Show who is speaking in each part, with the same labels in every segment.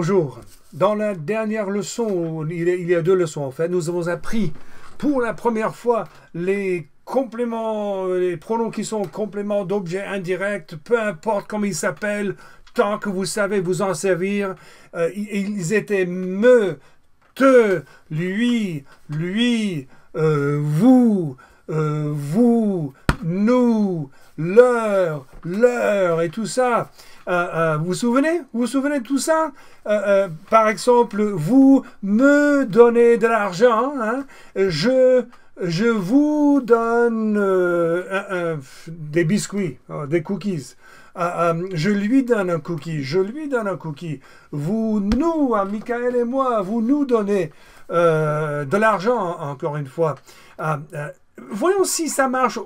Speaker 1: Bonjour. Dans la dernière leçon, il y a deux leçons en fait, nous avons appris pour la première fois les compléments, les pronoms qui sont compléments d'objets indirects, peu importe comment ils s'appellent, tant que vous savez vous en servir. Euh, ils étaient me, te, lui, lui, euh, vous, euh, vous, nous, leur »,« leur » et tout ça. Euh, euh, vous vous souvenez Vous vous souvenez de tout ça euh, Par exemple, vous me donnez de l'argent, hein, je, je vous donne des biscuits, des cookies. je lui donne un cookie, je lui donne un cookie. Vous, nous, à hein, Michael et moi, vous nous donnez de l'argent, encore une fois voyons si ça marche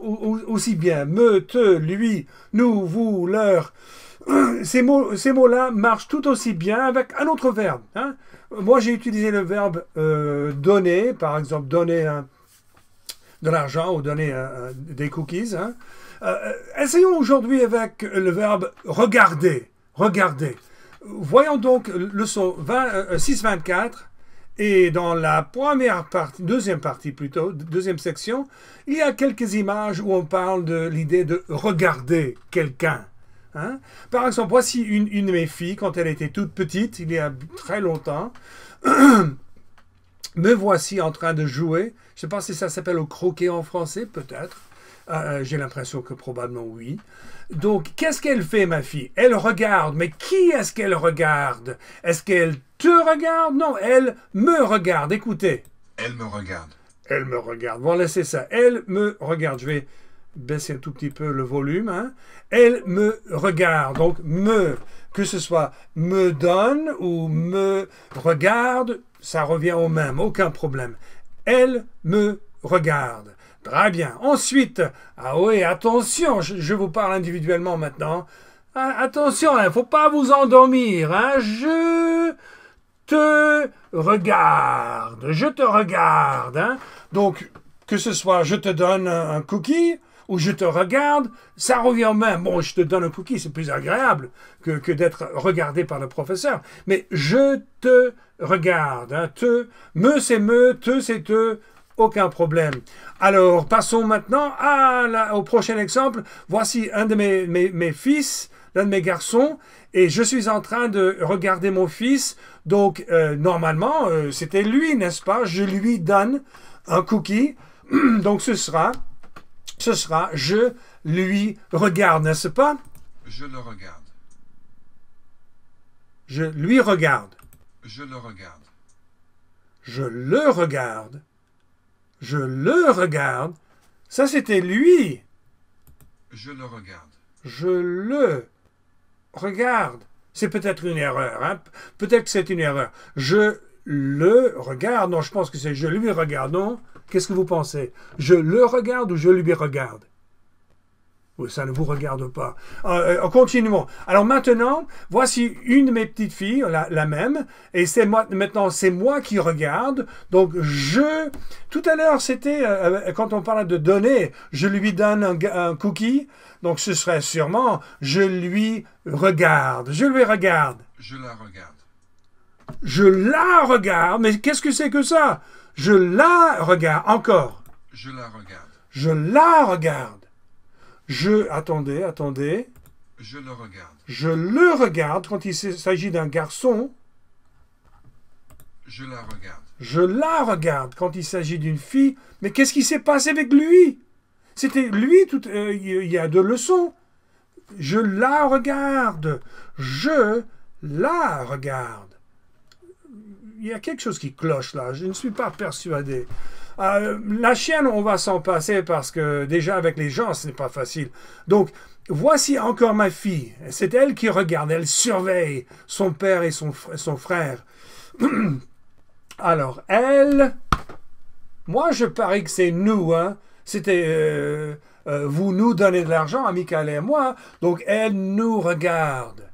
Speaker 1: aussi bien. Me, te, lui, nous, vous, leur. Ces mots, là marchent tout aussi bien avec un autre verbe. Hein. Moi, j'ai utilisé le verbe euh, donner, par exemple, donner de l'argent ou donner des cookies. Hein. Euh, essayons aujourd'hui avec le verbe regarder. Regarder. Voyons donc leçon 20, euh, 6.24. Et dans la première partie, deuxième partie plutôt, deuxième section, il y a quelques images où on parle de l'idée de regarder quelqu'un. Hein. Par exemple, voici une, une, de mes filles, quand elle était toute petite, il y a très longtemps. Me voici en train de jouer. Je ne sais pas si ça s'appelle au croquet en français, peut-être. Ah, ah, j'ai l'impression que probablement oui. Donc, qu'est-ce qu'elle fait, ma fille Elle regarde, mais qui est-ce qu'elle regarde Est-ce qu'elle te regarde Non, elle me regarde. Écoutez. Elle me regarde. Elle me regarde. Voilà, c'est ça. Elle me regarde. Je vais baisser un tout petit peu le volume. Hein. Elle me regarde. Donc, me, que ce soit me donne ou me regarde, ça revient au même. Aucun problème. Elle me regarde. Très bien. Ensuite, ah oui, attention, je, vous parle individuellement maintenant. Ah, attention, il hein, ne faut pas vous endormir. Hein. Je te regarde, je te regarde. Hein. Donc, que ce soit je te donne un, cookie ou je te regarde, ça revient au même. Bon, je te donne un cookie, c'est plus agréable que, d'être regardé par le professeur. Mais je te regarde. Te, me, c'est me, te, c'est te, aucun problème. Alors, passons maintenant au prochain exemple. Voici un de mes, fils, l'un de mes garçons, et je suis en train de regarder mon fils. Donc, euh, normalement, euh, c'était lui, n'est-ce pas? Je lui donne un cookie. Donc, ce sera, ce sera, je lui regarde, n'est-ce pas? Je le regarde. Je lui regarde. Je le regarde. Je le regarde. Je le regarde. Ça, c'était lui. Je le regarde. Je le regarde. C'est peut-être une erreur. Hein. Peut-être que c'est une erreur. Je le regarde. Non, je pense que c'est je lui regarde. Non? Qu'est-ce que vous pensez? Je le regarde ou je lui regarde? Oh, ça ne vous regarde pas. Euh, euh, continuons. Alors maintenant, voici une de mes petites filles, la, même, et c'est moi maintenant c'est moi qui regarde. Donc je, tout à l'heure c'était euh, quand on parlait de donner. je lui donne un, un cookie. Donc ce serait sûrement je lui regarde, je lui regarde. Je la regarde. Je la regarde. Mais qu'est-ce que c'est que ça Je la regarde. Encore. Je la regarde. Je la regarde. Je, attendez, attendez. Je le regarde. Je le regarde quand il s'agit d'un garçon. Je la regarde. Je la regarde quand il s'agit d'une fille. Mais qu'est-ce qui s'est passé avec lui C'était lui, euh, il y a deux leçons. Je la regarde. Je la regarde. Il y a quelque chose qui cloche là. Je ne suis pas persuadé. Euh, la chienne, on va s'en passer parce que déjà avec les gens, ce n'est pas facile. Donc, voici encore ma fille. C'est elle qui regarde, elle surveille son père et son, frère. Alors, elle... Moi, je parie que c'est nous, hein. C'était... Euh, euh, vous nous donnez de l'argent, Michael et moi. Donc, elle nous regarde.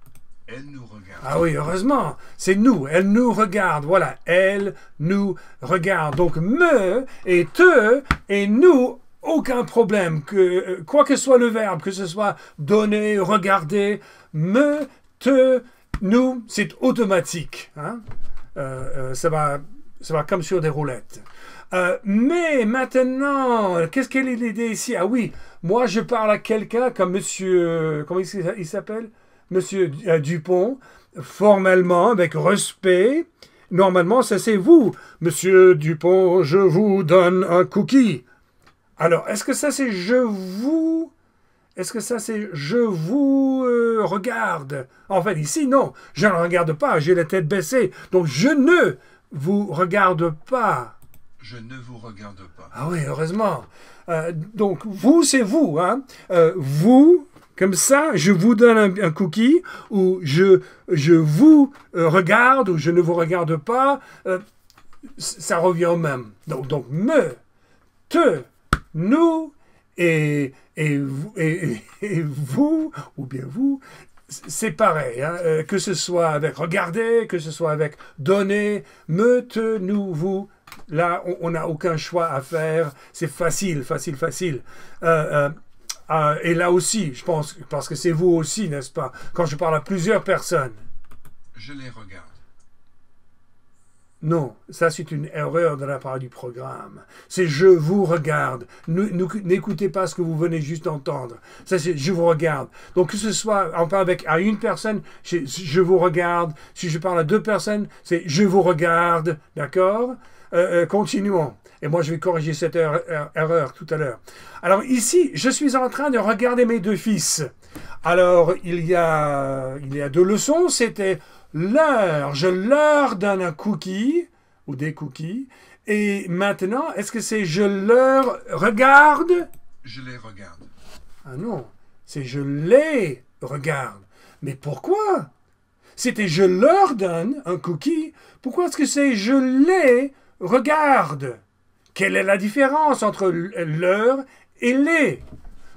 Speaker 1: Elle nous regarde. Ah oui, heureusement, c'est nous. Elle nous regarde. Voilà, elle nous regarde. Donc me et te et nous, aucun problème. Que, euh, quoi que soit le verbe, que ce soit donner, regarder, me, te, nous, c'est automatique. Hein. Euh, euh, ça, va, ça va comme sur des roulettes. mais maintenant, qu'est-ce qu'elle est l'idée ici Ah oui, moi je parle à quelqu'un comme monsieur, comment il s'appelle Monsieur euh, Dupont, formellement, avec respect. Normalement, ça c'est vous. Monsieur Dupont, je vous donne un cookie. Alors, est-ce que ça c'est je vous Est-ce que ça c'est je vous euh, regarde En fait, ici, non. Je ne regarde pas. J'ai la tête baissée. Donc, je ne vous regarde pas. Je ne vous regarde pas. Ah oui, heureusement. Euh, donc, vous, c'est vous. Hein? vous, comme ça, je vous donne un, cookie ou je, je vous euh, regarde ou je ne vous regarde pas. Euh, ça revient au même. Donc, me, te, nous et, vous, ou bien vous, c'est pareil, hein, euh, que ce soit avec regarder, que ce soit avec donner, me, te, nous, vous. Là, on n'a aucun choix à faire. C'est facile, facile, facile. Euh, euh, et là aussi, je pense, parce que c'est vous aussi, n'est-ce pas, quand je parle à plusieurs personnes. Je les regarde. Non, ça c'est une erreur de la part du programme. C'est je vous regarde. N'écoutez pas ce que vous venez juste d'entendre. Ça c'est je vous regarde. Donc que ce soit on parle avec à une personne, je vous regarde. Si je parle à deux personnes, c'est je vous regarde, d'accord euh, euh, continuons. Et moi, je vais corriger cette er-, er-, erreur tout à l'heure. Alors ici, je suis en train de regarder mes deux fils. Alors, il y a, il y a deux leçons. C'était leur, je leur donne un cookie ou des cookies. Et maintenant, est-ce que c'est je leur regarde Je les regarde. Ah non, c'est je les regarde. Mais pourquoi C'était je leur donne un cookie. Pourquoi est-ce que c'est je les Regarde Quelle est la différence entre leur et les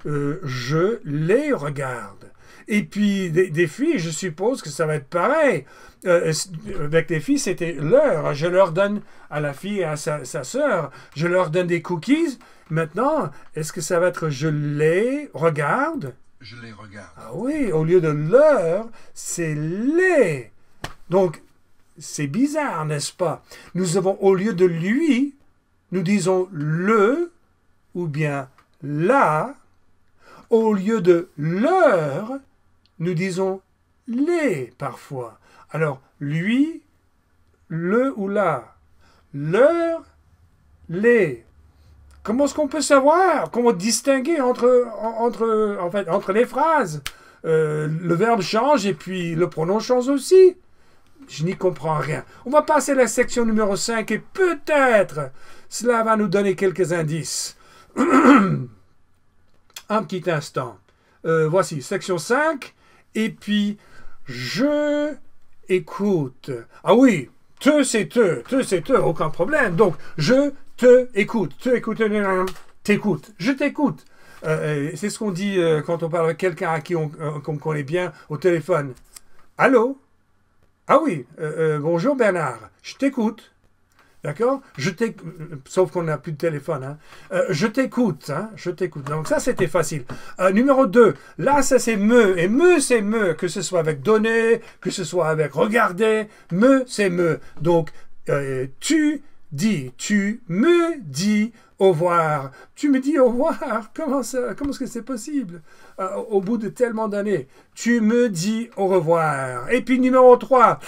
Speaker 1: euh, Je les regarde. Et puis, des, filles, je suppose que ça va être pareil. Euh, avec les filles, c'était leur. Je leur donne à la fille et à sa, sa sœur, je leur donne des cookies. Maintenant, est-ce que ça va être je les regarde Je les regarde. Ah oui, au lieu de leur, c'est les. Donc, c'est bizarre, n'est-ce pas Nous avons au lieu de lui, nous disons le ou bien la. Au lieu de leur, nous disons les parfois. Alors lui, le ou la. Leur, les. Comment est-ce qu'on peut savoir Comment distinguer entre, les phrases euh, Le verbe change et puis le pronom change aussi. Je n'y comprends rien. On va passer à la section numéro 5 et peut-être cela va nous donner quelques indices. Un petit instant. Euh, voici, section 5. Et puis, je écoute. Ah oui, te c'est te, te c'est te, aucun problème. Donc, je te écoute. Te écoute, t'écoute. Je t'écoute. Euh, euh, c'est ce qu'on dit quand on parle à quelqu'un à qui on, qu'on connaît bien au téléphone. Allô ah oui, euh, euh, bonjour Bernard, je t'écoute. D'accord Je Sauf qu'on n'a plus de téléphone. Hein. Euh, je t'écoute. Hein, je t'écoute. Donc ça, c'était facile. numéro 2. Là, ça, c'est me. Et me, c'est me. Que ce soit avec donner, que ce soit avec regarder. Me, c'est me. Donc, tu dis. Tu me dis au revoir. Tu me dis au revoir. Comment, comment est-ce que c'est possible euh, au bout de tellement d'années Tu me dis au revoir. Et puis numéro 3.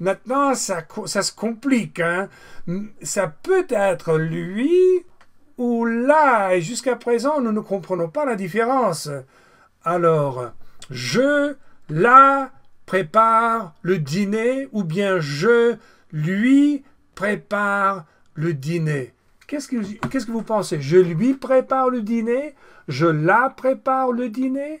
Speaker 1: Maintenant, ça, ça se complique. Hein? Ça peut être lui ou là. Et jusqu'à présent, nous ne comprenons pas la différence. Alors, je, là, prépare le dîner ou bien je, lui, prépare le dîner. Qu'est-ce que, vous pensez Je lui prépare le dîner Je la prépare le dîner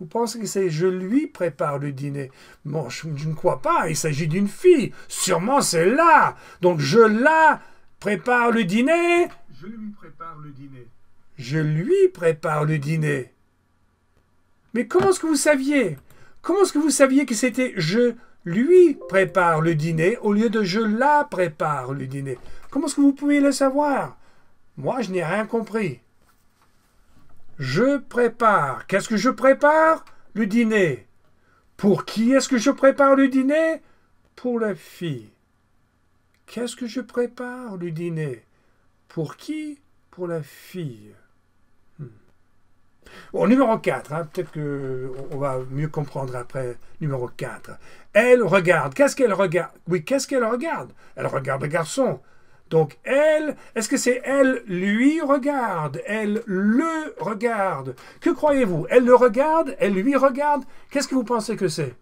Speaker 1: vous pensez que c'est je lui prépare le dîner Bon, je, ne crois pas, il s'agit d'une fille. Sûrement c'est là. Donc je la prépare le dîner. Je lui prépare le dîner. Je lui prépare le dîner. Mais comment est-ce que vous saviez Comment est-ce que vous saviez que c'était je lui prépare le dîner au lieu de je la prépare le dîner. Comment est-ce que vous pouvez le savoir Moi, je n'ai rien compris. Je prépare. Qu'est-ce que je prépare Le dîner. Pour qui est-ce que je prépare le dîner Pour la fille. Qu'est-ce que je prépare le dîner Pour qui Pour la fille. Bon, numéro 4, hein, peut-être qu'on va mieux comprendre après numéro 4. Elle regarde. Qu'est-ce qu'elle regarde Oui, qu'est-ce qu'elle regarde Elle regarde le garçon. Donc elle, est-ce que c'est elle lui regarde Elle le regarde Que croyez-vous Elle le regarde Elle lui regarde Qu'est-ce que vous pensez que c'est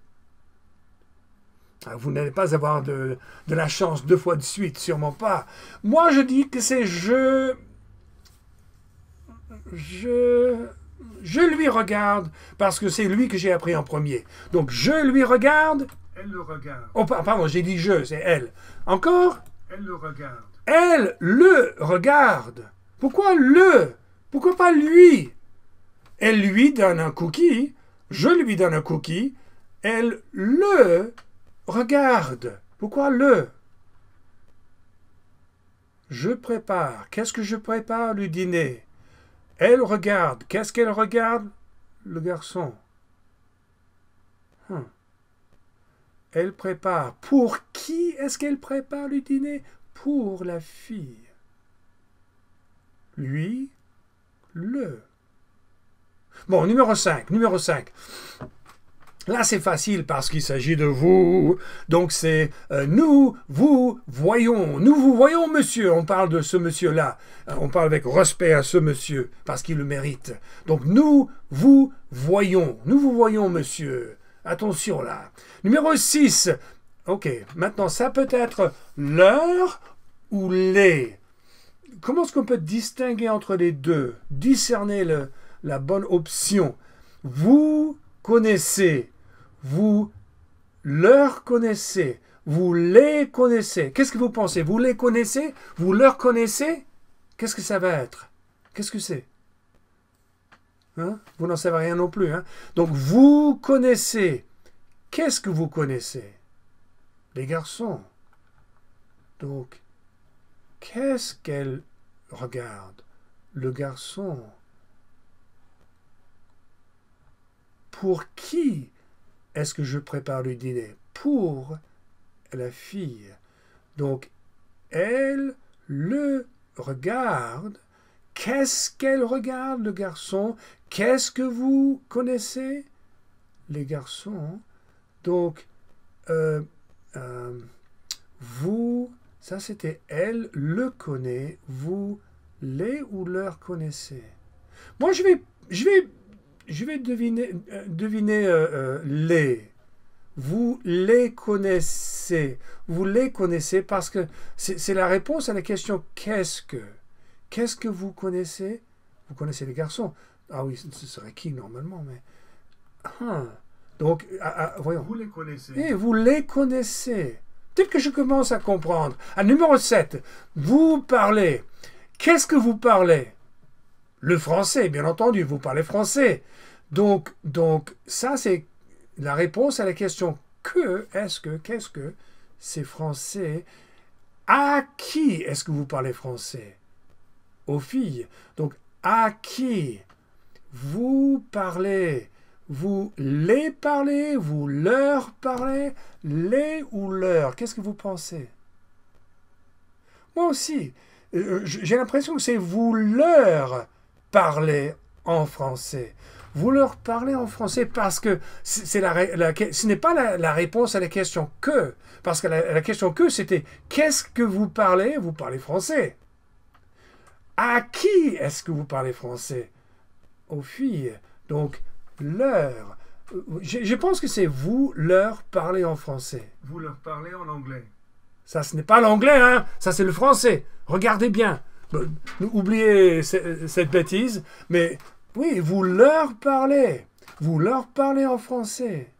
Speaker 1: ah, vous n'allez pas avoir de, de, la chance deux fois de suite, sûrement pas. Moi, je dis que c'est je... Je... Je lui regarde parce que c'est lui que j'ai appris en premier. Donc je lui regarde. Elle le regarde. Oh, pardon, j'ai dit je, c'est elle. Encore Elle le regarde. Elle le regarde. Pourquoi le Pourquoi pas lui Elle lui donne un cookie. Je lui donne un cookie. Elle le regarde. Pourquoi le Je prépare. Qu'est-ce que je prépare le dîner elle regarde. Qu'est-ce qu'elle regarde Le garçon. Hein. Elle prépare. Pour qui est-ce qu'elle prépare le dîner Pour la fille. Lui, le. Bon, numéro 5, numéro 5. Là, c'est facile parce qu'il s'agit de vous. Donc, c'est euh, nous vous voyons. Nous vous voyons, monsieur. On parle de ce monsieur-là. Euh, on parle avec respect à ce monsieur parce qu'il le mérite. Donc, nous vous voyons. Nous vous voyons, monsieur. Attention là. Numéro 6. OK. Maintenant, ça peut être l'heure ou les. Comment est-ce qu'on peut distinguer entre les deux Discerner la bonne option. Vous connaissez vous leur connaissez, vous les connaissez. Qu'est-ce que vous pensez Vous les connaissez Vous leur connaissez Qu'est-ce que ça va être Qu'est-ce que c'est hein? Vous n'en savez rien non plus. Hein. Donc vous connaissez. Qu'est-ce que vous connaissez Les garçons. Donc, qu'est-ce qu'elle regarde Le garçon. Pour qui est-ce que je prépare le dîner pour la fille Donc, elle le regarde. Qu'est-ce qu'elle regarde, le garçon Qu'est-ce que vous connaissez Les garçons. Donc, euh, euh, vous, ça c'était elle, le connaît, vous les ou leur connaissez. Moi, je vais, je vais je vais deviner, euh, euh, euh, les. Vous les connaissez. Vous les connaissez parce que c'est la réponse à la question qu'est-ce que Qu'est-ce que vous connaissez Vous connaissez les garçons. Ah oui, ce serait qui normalement, mais. Hein. Donc, voyons. Vous les connaissez. Et eh, vous les connaissez. peut que je commence à comprendre. À numéro 7, vous parlez. Qu'est-ce que vous parlez le français, bien entendu, vous parlez français. Donc, donc ça, c'est la réponse à la question que est-ce que, qu'est-ce que ces Français, à qui est-ce que vous parlez français Aux filles. Donc, à qui vous parlez Vous les parlez Vous leur parlez Les ou leur Qu'est-ce que vous pensez Moi aussi, euh, euh, j'ai l'impression que c'est vous leur parlez en français. Vous leur parlez en français parce que c'est ce n'est pas la, réponse à la question que. Parce que la, question que, c'était qu'est-ce que vous parlez Vous parlez français. À qui est-ce que vous parlez français Aux filles. Donc, leur. Euh, je, pense que c'est vous leur parlez en français. Vous leur parlez en anglais. Ça, ce n'est pas l'anglais, hein Ça, c'est le français. Regardez bien. Oubliez cette bêtise, mais oui, vous leur parlez. Vous leur parlez en français.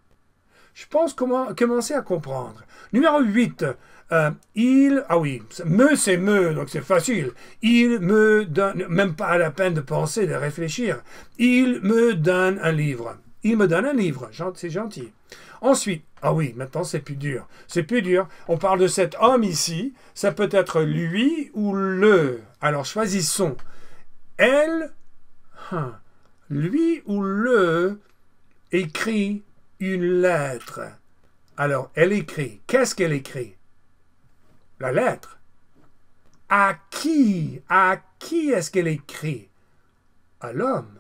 Speaker 1: Je pense commencer à comprendre. Numéro 8. Euh, il, ah oui, me c'est me, donc c'est facile. Il me donne, même pas à la peine de penser, de réfléchir. Il me donne un livre il me donne un livre. C'est gentil. Ensuite, ah oui, maintenant c'est plus dur. C'est plus dur. On parle de cet homme ici. Ça peut être lui ou le. Alors choisissons. Elle, hein, lui ou le écrit une lettre. Alors elle écrit. Qu'est-ce qu'elle écrit La lettre. À qui À qui est-ce qu'elle écrit À l'homme.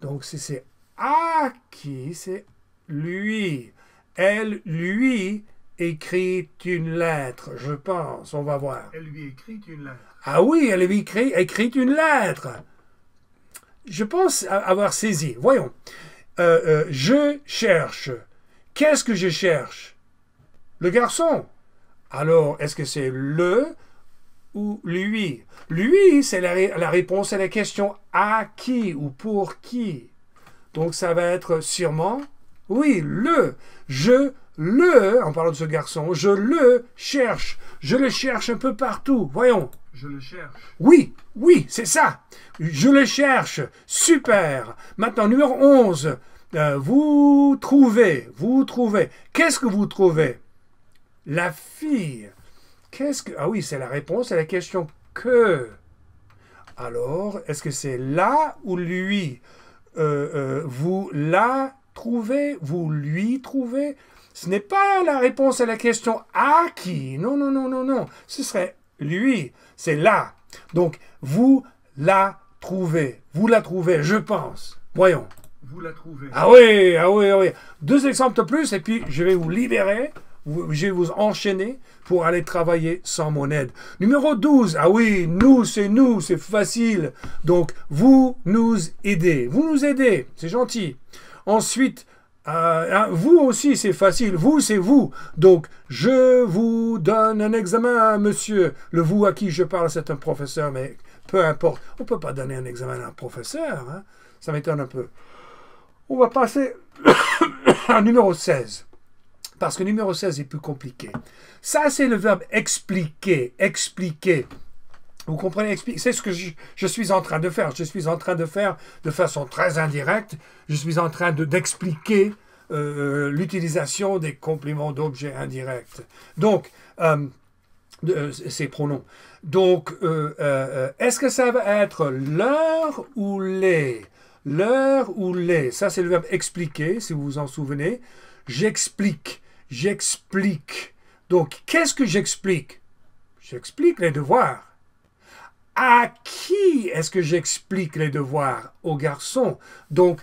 Speaker 1: Donc c'est ah, « À qui, c'est lui. Elle lui écrit une lettre, je pense. On va voir. Elle lui écrit une lettre. Ah oui, elle lui écrit, écrit une lettre. Je pense avoir saisi. Voyons. Euh, euh, je cherche. Qu'est-ce que je cherche Le garçon. Alors, est-ce que c'est le ou lui Lui, c'est la réponse à la question à qui ou pour qui. Donc ça va être sûrement, oui, le. Je le, en parlant de ce garçon, je le cherche. Je le cherche un peu partout. Voyons. Je le cherche. Oui, oui, c'est ça. Je le cherche. Super. Maintenant, numéro 11. Euh, vous trouvez, vous trouvez. Qu'est-ce que vous trouvez La fille. Qu'est-ce que... Ah oui, c'est la réponse à la question que. Alors, est-ce que c'est là ou lui euh, euh, vous la trouvez, vous lui trouvez. Ce n'est pas la réponse à la question à qui. Non, non, non, non, non. Ce serait lui. C'est là. Donc, vous la trouvez. Vous la trouvez, je pense. Voyons. Vous la trouvez. Ah oui, ah oui, ah oui. Deux exemples de plus et puis je vais vous libérer je vais vous enchaîner pour aller travailler sans mon aide. Numéro 12, ah oui, nous, c'est nous, c'est facile. Donc, vous nous aidez. Vous nous aidez, c'est gentil. Ensuite, euh, hein, vous aussi, c'est facile. Vous, c'est vous. Donc, je vous donne un examen, monsieur. Le vous à qui je parle, c'est un professeur, mais peu importe. On ne peut pas donner un examen à un professeur. Hein. Ça m'étonne un peu. On va passer à numéro 16 parce que numéro 16 est plus compliqué. Ça, c'est le verbe expliquer, expliquer. Vous comprenez, c'est ce que je, suis en train de faire. Je suis en train de faire de façon très indirecte. Je suis en train d'expliquer euh, euh, l'utilisation des compléments d'objets indirects. Donc, euh, de, ces pronoms. Donc, est-ce que ça va être l'heure ou les Leur ou les Ça, c'est le verbe expliquer, si vous vous en souvenez. J'explique j'explique. Donc, qu'est-ce que j'explique J'explique les devoirs. À qui est-ce que j'explique les devoirs Au garçon. Donc,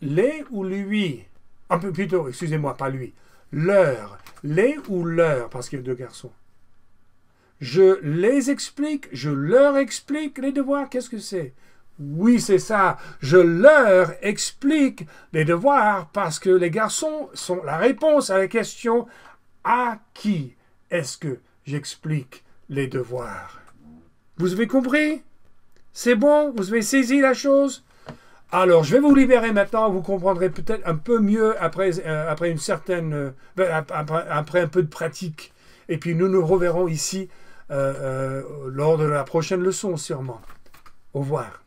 Speaker 1: les ou lui Un peu plus tôt, excusez-moi, pas lui. Leur. Les ou leur, parce qu'il y a deux garçons. Je les explique, je leur explique les devoirs. Qu'est-ce que c'est oui, c'est ça. Je leur explique les devoirs parce que les garçons sont la réponse à la question à qui est-ce que j'explique les devoirs Vous avez compris C'est bon Vous avez saisi la chose alors, je vais vous libérer maintenant. Vous comprendrez peut-être un peu mieux après, euh, après une certaine, euh, après, un peu de pratique. Et puis, nous nous reverrons ici euh, lors de la prochaine leçon, sûrement. Au revoir.